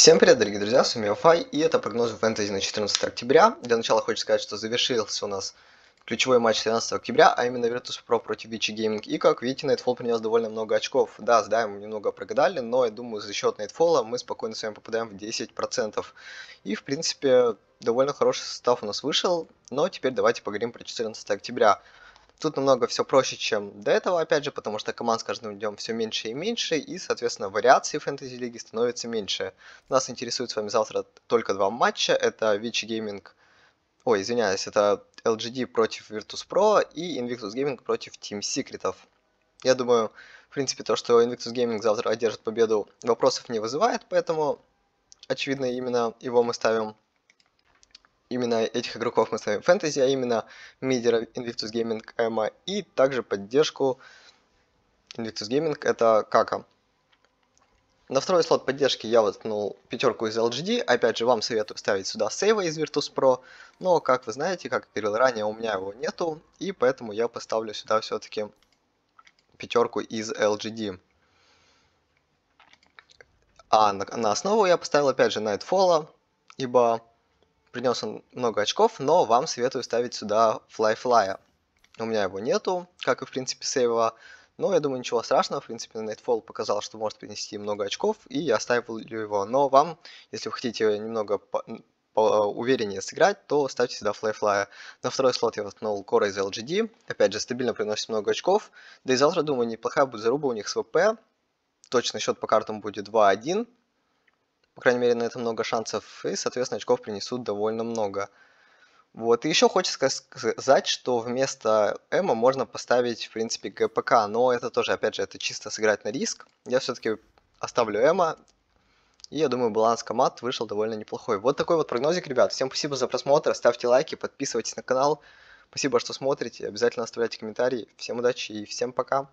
Всем привет, дорогие друзья, с вами Офай, и это прогноз фэнтези на 14 октября. Для начала хочу сказать, что завершился у нас ключевой матч 13 октября, а именно Virtus Pro против Вичи Gaming. И как видите, Nightfall принес довольно много очков. Да, с Даймом немного прогадали, но я думаю, за счет Nightfall мы спокойно с вами попадаем в 10%. И, в принципе, довольно хороший состав у нас вышел, но теперь давайте поговорим про 14 октября. Тут намного все проще, чем до этого, опять же, потому что команд с каждым днем все меньше и меньше, и, соответственно, вариаций фэнтези-лиги становится меньше. Нас интересует с вами завтра только два матча. Это Вич Гейминг, ой, извиняюсь, это LGD против Virtus.pro и Invictus Gaming против Team Secretов. Я думаю, в принципе, то, что Invictus Gaming завтра одержит победу, вопросов не вызывает, поэтому, очевидно, именно его мы ставим именно этих игроков мы ставим в фэнтези, а именно мидера Invictus Gaming эма и также поддержку Invictus Gaming это Кака. На второй слот поддержки я воткнул пятерку из LGD. Опять же, вам советую ставить сюда сейва из Virtus.pro. Но, как вы знаете, как я говорил ранее, у меня его нету. И поэтому я поставлю сюда все-таки пятерку из LGD. А на, на основу я поставил опять же Nightfall, ибо Принес он много очков, но вам советую ставить сюда Fly Flyfly. У меня его нету, как и в принципе сейва. Но я думаю, ничего страшного. В принципе, Nightfall показал, что может принести много очков, и я оставил его. Но вам, если вы хотите немного увереннее сыграть, то ставьте сюда Fly Flyfly. На второй слот я воткнул Кора из LGD. Опять же, стабильно приносит много очков. Да и завтра, думаю, неплохая будет заруба у них с ВП. Точно счет по картам будет 2-1. По крайней мере, на это много шансов, и, соответственно, очков принесут довольно много. Вот, и еще хочется сказать, что вместо Эма можно поставить, в принципе, ГПК, но это тоже, опять же, это чисто сыграть на риск. Я все-таки оставлю Эма, и я думаю, баланс команд вышел довольно неплохой. Вот такой вот прогнозик, ребят. Всем спасибо за просмотр, ставьте лайки, подписывайтесь на канал. Спасибо, что смотрите, обязательно оставляйте комментарии. Всем удачи и всем пока.